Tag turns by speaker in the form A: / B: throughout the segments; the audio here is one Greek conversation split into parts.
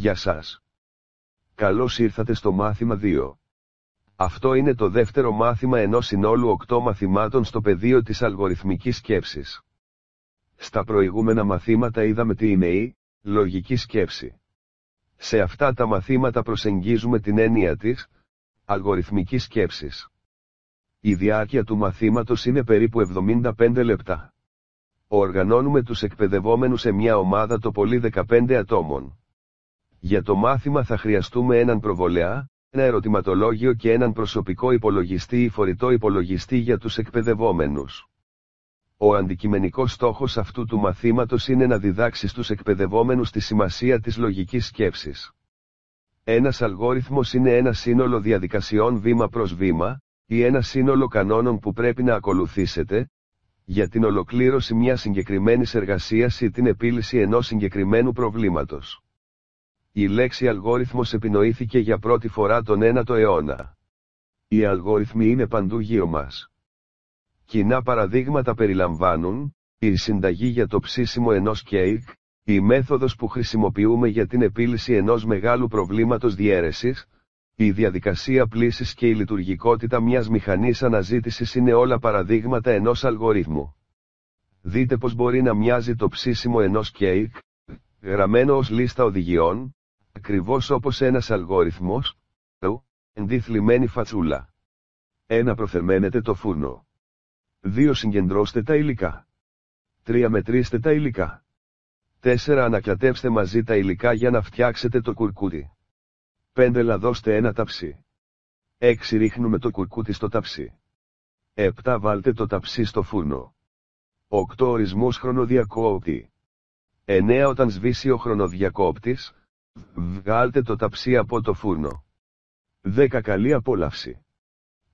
A: Γεια σας. Καλώς ήρθατε στο μάθημα 2. Αυτό είναι το δεύτερο μάθημα ενός συνόλου 8 μαθημάτων στο πεδίο της αλγοριθμικής σκέψης. Στα προηγούμενα μαθήματα είδαμε τι είναι η λογική σκέψη. Σε αυτά τα μαθήματα προσεγγίζουμε την έννοια της αλγοριθμικής σκέψης. Η διάρκεια του μαθήματος είναι περίπου 75 λεπτά. Οργανώνουμε τους εκπαιδευόμενους σε μια ομάδα το πολύ 15 ατόμων. Για το μάθημα θα χρειαστούμε έναν προβολέα, ένα ερωτηματολόγιο και έναν προσωπικό υπολογιστή ή φορητό υπολογιστή για τους εκπαιδευόμενους. Ο αντικειμενικός στόχος αυτού του μαθήματος είναι να διδάξει στους εκπαιδευόμενους τη σημασία της λογικής σκέψης. Ένας αλγόριθμος είναι ένα σύνολο διαδικασιών βήμα προς βήμα, ή ένα σύνολο κανόνων που πρέπει να ακολουθήσετε, για την ολοκλήρωση μιας συγκεκριμένης εργασίας ή την επίλυση ενός συγκεκριμένου προβλήματος. Η λέξη αλγόριθμος επινοήθηκε για πρώτη φορά τον 9ο αιώνα. Οι αλγόριθμοι είναι παντού γύρω μας. Κοινά παραδείγματα περιλαμβάνουν, η συνταγή για το ψήσιμο ενός κέικ, η μέθοδος που χρησιμοποιούμε για την επίλυση ενός μεγάλου προβλήματος διαίρεσης, η διαδικασία πλήσης και η λειτουργικότητα μιας μηχανής αναζήτησης είναι όλα παραδείγματα ενός αλγορίθμου. Δείτε πως μπορεί να μοιάζει το ψήσιμο ενός κέικ, γραμμένο ως λίστα οδηγιών, ακριβώς όπως ένας αλγόριθμος, το, ενδυθλιμένη φατσούλα. 1. Προθερμαίνετε το φούρνο. 2. Συγκεντρώστε τα υλικά. 3. Μετρήστε τα υλικά. 4. Ανακατέψτε μαζί τα υλικά για να φτιάξετε το κουρκούτι. 5. Λαδώστε ένα ταψί. 6. Ρίχνουμε το κουρκούτι στο ταψί. 7. Βάλτε το ταψί στο φούρνο. 8. Ορισμός χρονοδιακόπτη. 9. Όταν σβήσει ο χρονοδιακόπτης, Βγάλτε το ταψί από το φούρνο. 10. Καλή απόλαυση.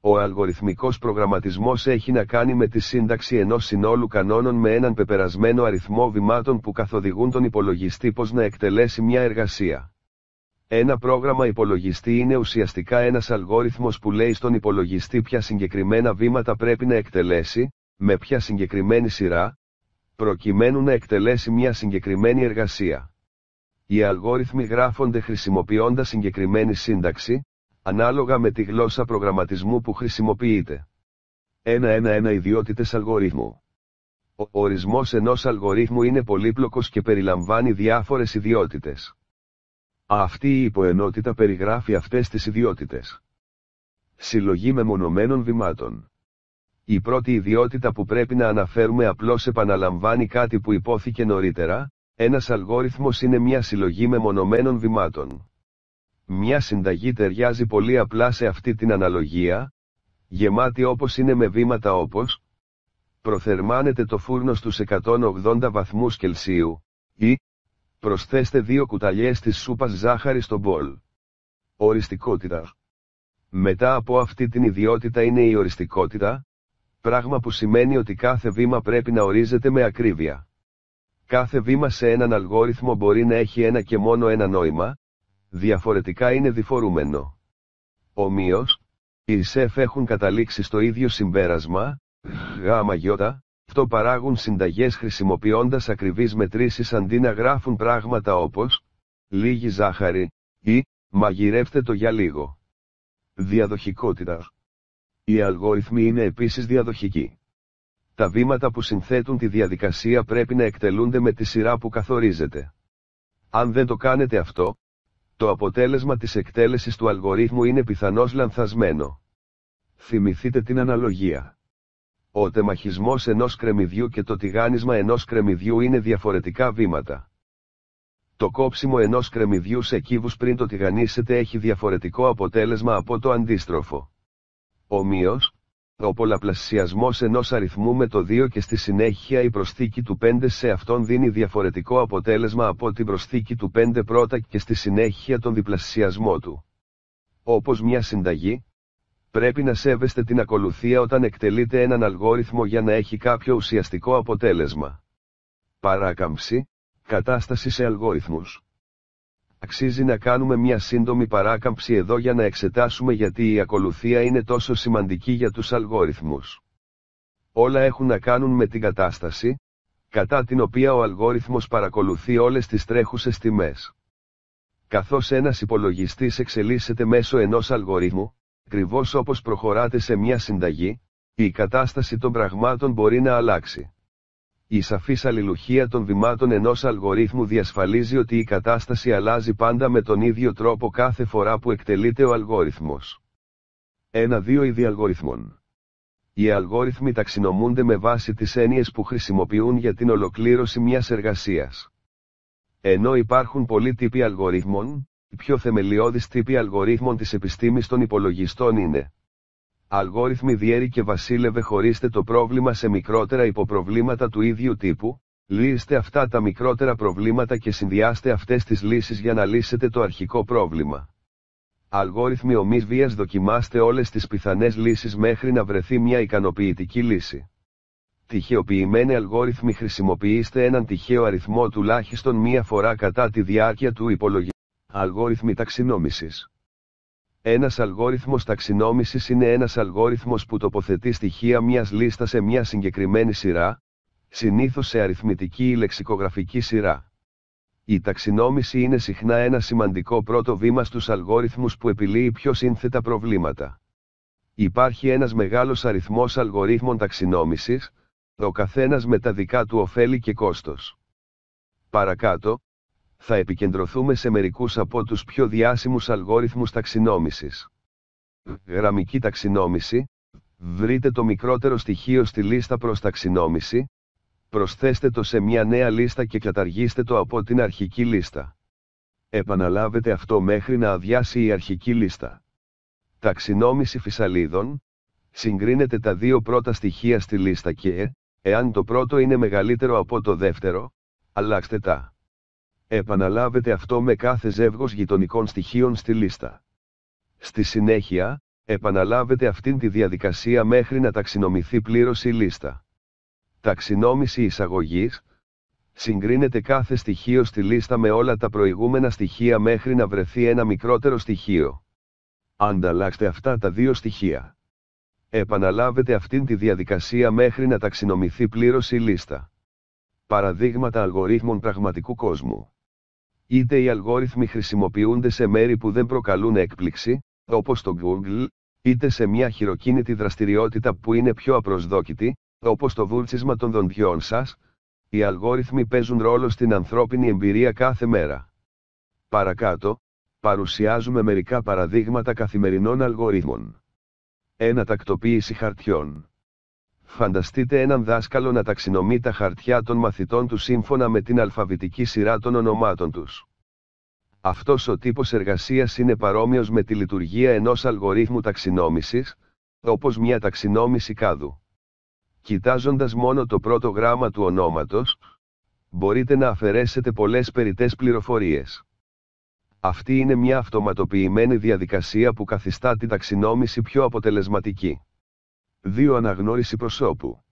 A: Ο αλγοριθμικός προγραμματισμός έχει να κάνει με τη σύνταξη ενός συνόλου κανόνων με έναν πεπερασμένο αριθμό βημάτων που καθοδηγούν τον υπολογιστή πώς να εκτελέσει μια εργασία. Ένα πρόγραμμα υπολογιστή είναι ουσιαστικά ένας αλγόριθμος που λέει στον υπολογιστή ποια συγκεκριμένα βήματα πρέπει να εκτελέσει, με ποια συγκεκριμένη σειρά, προκειμένου να εκτελέσει μια συγκεκριμένη εργασία. Οι αλγόριθμοι γράφονται χρησιμοποιώντας συγκεκριμένη σύνταξη, ανάλογα με τη γλώσσα προγραμματισμού που χρησιμοποιείται. 1-1-1 Ιδιότητες αλγορίθμου Ο ορισμός ενός αλγορίθμου είναι πολύπλοκος και περιλαμβάνει διάφορες ιδιότητες. Αυτή η υποενότητα περιγράφει αυτές τις ιδιότητες. Συλλογή μεμονωμένων βημάτων. Η πρώτη ιδιότητα που πρέπει να αναφέρουμε απλώς επαναλαμβάνει κάτι που υπόθηκε νωρίτερα, ένας αλγόριθμος είναι μια συλλογή μεμονωμένων βημάτων. Μια συνταγή ταιριάζει πολύ απλά σε αυτή την αναλογία, γεμάτη όπως είναι με βήματα όπως «Προθερμάνετε το φούρνο στους 180 βαθμούς Κελσίου ή προσθέστε δύο κουταλιές της σούπας ζάχαρη στο μπολ. Οριστικότητα Μετά από αυτή την ιδιότητα είναι η οριστικότητα, πράγμα που σημαίνει ότι κάθε βήμα πρέπει να ορίζεται με ακρίβεια. Κάθε βήμα σε έναν αλγόριθμο μπορεί να έχει ένα και μόνο ένα νόημα, διαφορετικά είναι διφορούμενο. Ομοίως, οι ΣΕΦ έχουν καταλήξει στο ίδιο συμπέρασμα, γάμα γιώτα, αυτό παράγουν συνταγές χρησιμοποιώντας ακριβείς μετρήσεις αντί να γράφουν πράγματα όπως λίγη ζάχαρη ή μαγειρεύτε το για λίγο. Διαδοχικότητα. Οι αλγόριθμοι είναι επίσης διαδοχικοί τα βήματα που συνθέτουν τη διαδικασία πρέπει να εκτελούνται με τη σειρά που καθορίζεται. Αν δεν το κάνετε αυτό, το αποτέλεσμα της εκτέλεσης του αλγορίθμου είναι πιθανώς λανθασμένο. Θυμηθείτε την αναλογία. Ο τεμαχισμός ενός κρεμμυδιού και το τηγάνισμα ενός κρεμμυδιού είναι διαφορετικά βήματα. Το κόψιμο ενός κρεμμυδιού σε κύβους πριν το τηγανίσετε έχει διαφορετικό αποτέλεσμα από το αντίστροφο. Ομοίως, ο πολλαπλασιασμός ενός αριθμού με το 2 και στη συνέχεια η προσθήκη του 5 σε αυτόν δίνει διαφορετικό αποτέλεσμα από την προσθήκη του 5 πρώτα και στη συνέχεια τον διπλασιασμό του. Όπως μια συνταγή, πρέπει να σέβεστε την ακολουθία όταν εκτελείτε έναν αλγόριθμο για να έχει κάποιο ουσιαστικό αποτέλεσμα. Παράκαμψη, κατάσταση σε αλγόριθμους. Αξίζει να κάνουμε μια σύντομη παράκαμψη εδώ για να εξετάσουμε γιατί η ακολουθία είναι τόσο σημαντική για τους αλγόριθμους. Όλα έχουν να κάνουν με την κατάσταση, κατά την οποία ο αλγόριθμος παρακολουθεί όλες τις τρέχουσες τιμές. Καθώς ένας υπολογιστής εξελίσσεται μέσω ενός αλγορίθμου, ακριβώς όπως προχωράτε σε μια συνταγή, η κατάσταση των πραγμάτων μπορεί να αλλάξει η σαφής αλληλουχία των βημάτων ενός αλγορίθμου διασφαλίζει ότι η κατάσταση αλλάζει πάντα με τον ίδιο τρόπο κάθε φορά που εκτελείται ο αλγοριθμο ενα Ένα-δύο είδη αλγοριθμών. Οι αλγόριθμοι ταξινομούνται με βάση τις έννοιες που χρησιμοποιούν για την ολοκλήρωση μιας εργασίας. Ενώ υπάρχουν πολλοί τύποι αλγορίθμων, οι πιο θεμελιώδεις τύποι αλγορίθμων της επιστήμης των υπολογιστών είναι αλγόριθμοι διέρη και βασίλευε χωρίστε το πρόβλημα σε μικρότερα υποπροβλήματα του ίδιου τύπου, λύστε αυτά τα μικρότερα προβλήματα και συνδυάστε αυτές τις λύσεις για να λύσετε το αρχικό πρόβλημα. Αλγόριθμοι ομής βίας δοκιμάστε όλες τις πιθανές λύσεις μέχρι να βρεθεί μια ικανοποιητική λύση. Τυχεοποιημένοι αλγόριθμοι χρησιμοποιήστε έναν τυχαίο αριθμό τουλάχιστον μία φορά κατά τη διάρκεια του υπολογισμού. Αλγόριθμοι ταξινόμησης ένας αλγόριθμος ταξινόμησης είναι ένας αλγόριθμος που τοποθετεί στοιχεία μιας λίστας σε μια συγκεκριμένη σειρά, συνήθως σε αριθμητική ή λεξικογραφική σειρά. Η ταξινόμηση είναι συχνά ένα σημαντικό πρώτο βήμα στους αλγόριθμους που επιλύει πιο σύνθετα προβλήματα. Υπάρχει ένας μεγάλος αριθμός αλγορίθμων ταξινόμησης, ο καθένας με τα δικά του ωφέλη και κόστος. Παρακάτω, θα επικεντρωθούμε σε μερικούς από τους πιο διάσημους αλγόριθμους ταξινόμησης. Γραμμική ταξινόμηση, βρείτε το μικρότερο στοιχείο στη λίστα προς ταξινόμηση, προσθέστε το σε μια νέα λίστα και καταργήστε το από την αρχική λίστα. Επαναλάβετε αυτό μέχρι να αδειάσει η αρχική λίστα. Ταξινόμηση φυσαλίδων, συγκρίνετε τα δύο πρώτα στοιχεία στη λίστα και, εάν το πρώτο είναι μεγαλύτερο από το δεύτερο, αλλάξτε τα επαναλάβετε αυτό με κάθε ζεύγος γειτονικών στοιχείων στη λίστα. Στη συνέχεια, επαναλάβετε αυτήν τη διαδικασία μέχρι να ταξινομηθεί πλήρως η λίστα. Ταξινόμηση εισαγωγής, συγκρίνεται κάθε στοιχείο στη λίστα με όλα τα προηγούμενα στοιχεία μέχρι να βρεθεί ένα μικρότερο στοιχείο. Ανταλλάξτε αυτά τα δύο στοιχεία. Επαναλάβετε αυτήν τη διαδικασία μέχρι να ταξινομηθεί πλήρως η λίστα. Παραδείγματα αλγορίθμων πραγματικού κόσμου είτε οι αλγόριθμοι χρησιμοποιούνται σε μέρη που δεν προκαλούν έκπληξη, όπως το Google, είτε σε μια χειροκίνητη δραστηριότητα που είναι πιο απροσδόκητη, όπως το βούρτσισμα των δοντιών σας, οι αλγόριθμοι παίζουν ρόλο στην ανθρώπινη εμπειρία κάθε μέρα. Παρακάτω, παρουσιάζουμε μερικά παραδείγματα καθημερινών αλγορίθμων. Ένα Τακτοποίηση χαρτιών. Φανταστείτε έναν δάσκαλο να ταξινομεί τα χαρτιά των μαθητών του σύμφωνα με την αλφαβητική σειρά των ονομάτων τους. Αυτός ο τύπος εργασίας είναι παρόμοιος με τη λειτουργία ενός αλγορίθμου ταξινόμησης, όπως μια ταξινόμηση κάδου. Κοιτάζοντας μόνο το πρώτο γράμμα του ονόματος, μπορείτε να αφαιρέσετε πολλές περιττές πληροφορίες. Αυτή είναι μια αυτοματοποιημένη διαδικασία που καθιστά τη ταξινόμηση πιο αποτελεσματική. 2. Αναγνώριση προσώπου.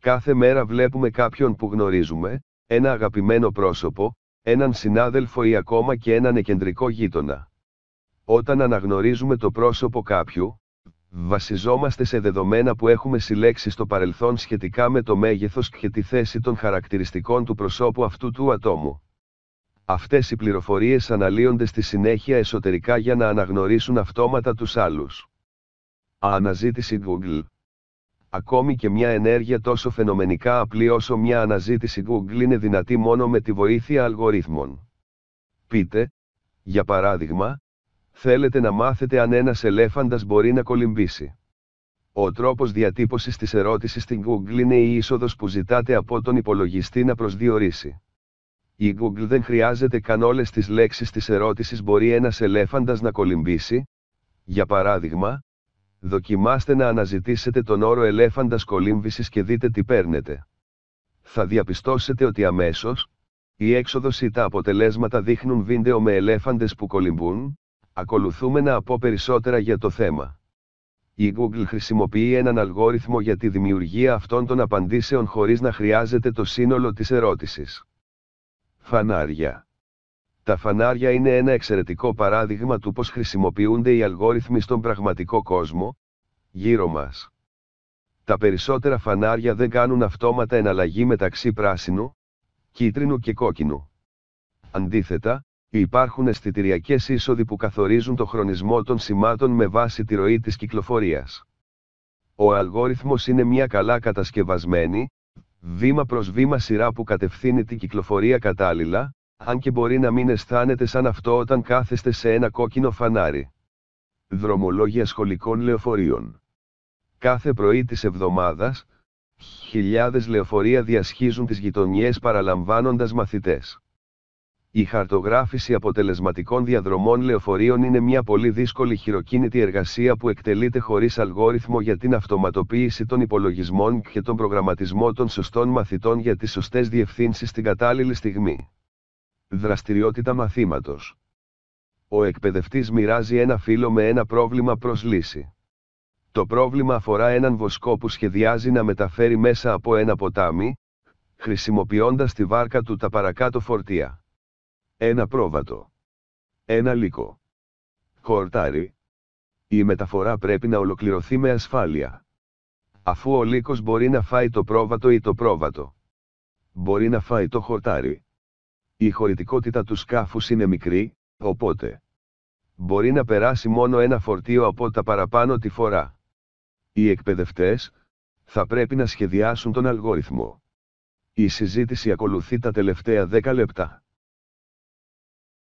A: Κάθε μέρα βλέπουμε κάποιον που γνωρίζουμε, ένα αγαπημένο πρόσωπο, έναν συνάδελφο ή ακόμα και έναν εκεντρικό γείτονα. Όταν αναγνωρίζουμε το πρόσωπο κάποιου, βασιζόμαστε σε δεδομένα που έχουμε συλλέξει στο παρελθόν σχετικά με το μέγεθος και τη θέση των χαρακτηριστικών του προσώπου αυτού του ατόμου. Αυτές οι πληροφορίες αναλύονται στη συνέχεια εσωτερικά για να αναγνωρίσουν αυτόματα τους άλλους. Αναζήτηση Google ακόμη και μια ενέργεια τόσο φαινομενικά απλή όσο μια αναζήτηση Google είναι δυνατή μόνο με τη βοήθεια αλγορίθμων. Πείτε, για παράδειγμα, θέλετε να μάθετε αν ένας ελέφαντας μπορεί να κολυμπήσει. Ο τρόπος διατύπωσης της ερώτησης στην Google είναι η είσοδος που ζητάτε από τον υπολογιστή να προσδιορίσει. Η Google δεν χρειάζεται καν όλες τις λέξεις της ερώτησης μπορεί ένας ελέφαντας να κολυμπήσει. Για παράδειγμα, δοκιμάστε να αναζητήσετε τον όρο ελέφαντας κολύμβησης και δείτε τι παίρνετε. Θα διαπιστώσετε ότι αμέσως, η έξοδος ή τα αποτελέσματα δείχνουν βίντεο με ελέφαντες που κολυμπούν, ακολουθούμε να από περισσότερα για το θέμα. Η Google χρησιμοποιεί έναν αλγόριθμο για τη δημιουργία αυτών των απαντήσεων χωρίς να χρειάζεται το σύνολο της ερώτησης. Φανάρια τα φανάρια είναι ένα εξαιρετικό παράδειγμα του πώς χρησιμοποιούνται οι αλγόριθμοι στον πραγματικό κόσμο, γύρω μας. Τα περισσότερα φανάρια δεν κάνουν αυτόματα εναλλαγή μεταξύ πράσινου, κίτρινου και κόκκινου. Αντίθετα, υπάρχουν αισθητηριακές είσοδοι που καθορίζουν το χρονισμό των σημάτων με βάση τη ροή της κυκλοφορίας. Ο αλγόριθμος είναι μια καλά κατασκευασμένη, βήμα προς βήμα σειρά που κατευθύνει την κυκλοφορία κατάλληλα, αν και μπορεί να μην αισθάνεται σαν αυτό όταν κάθεστε σε ένα κόκκινο φανάρι. Δρομολόγια σχολικών λεωφορείων. Κάθε πρωί της εβδομάδας, χιλιάδες λεωφορεία διασχίζουν τις γειτονιές παραλαμβάνοντας μαθητές. Η χαρτογράφηση αποτελεσματικών διαδρομών λεωφορείων είναι μια πολύ δύσκολη χειροκίνητη εργασία που εκτελείται χωρίς αλγόριθμο για την αυτοματοποίηση των υπολογισμών και τον προγραμματισμό των σωστών μαθητών για τις σωστές διευθύνσεις στην κατάλληλη στιγμή. Δραστηριότητα μαθήματος. Ο εκπαιδευτής μοιράζει ένα φύλλο με ένα πρόβλημα προς λύση. Το πρόβλημα αφορά έναν βοσκό που σχεδιάζει να μεταφέρει μέσα από ένα ποτάμι, χρησιμοποιώντας τη βάρκα του τα παρακάτω φορτία. Ένα πρόβατο. Ένα λύκο. Χορτάρι. Η μεταφορά πρέπει να ολοκληρωθεί με ασφάλεια. Αφού ο λύκος μπορεί να φάει το πρόβατο ή το πρόβατο. Μπορεί να φάει το χορτάρι. Η χωρητικότητα του σκάφους είναι μικρή, οπότε μπορεί να περάσει μόνο ένα φορτίο από τα παραπάνω τη φορά. Οι εκπαιδευτές θα πρέπει να σχεδιάσουν τον αλγόριθμο. Η συζήτηση ακολουθεί τα τελευταία 10 λεπτά.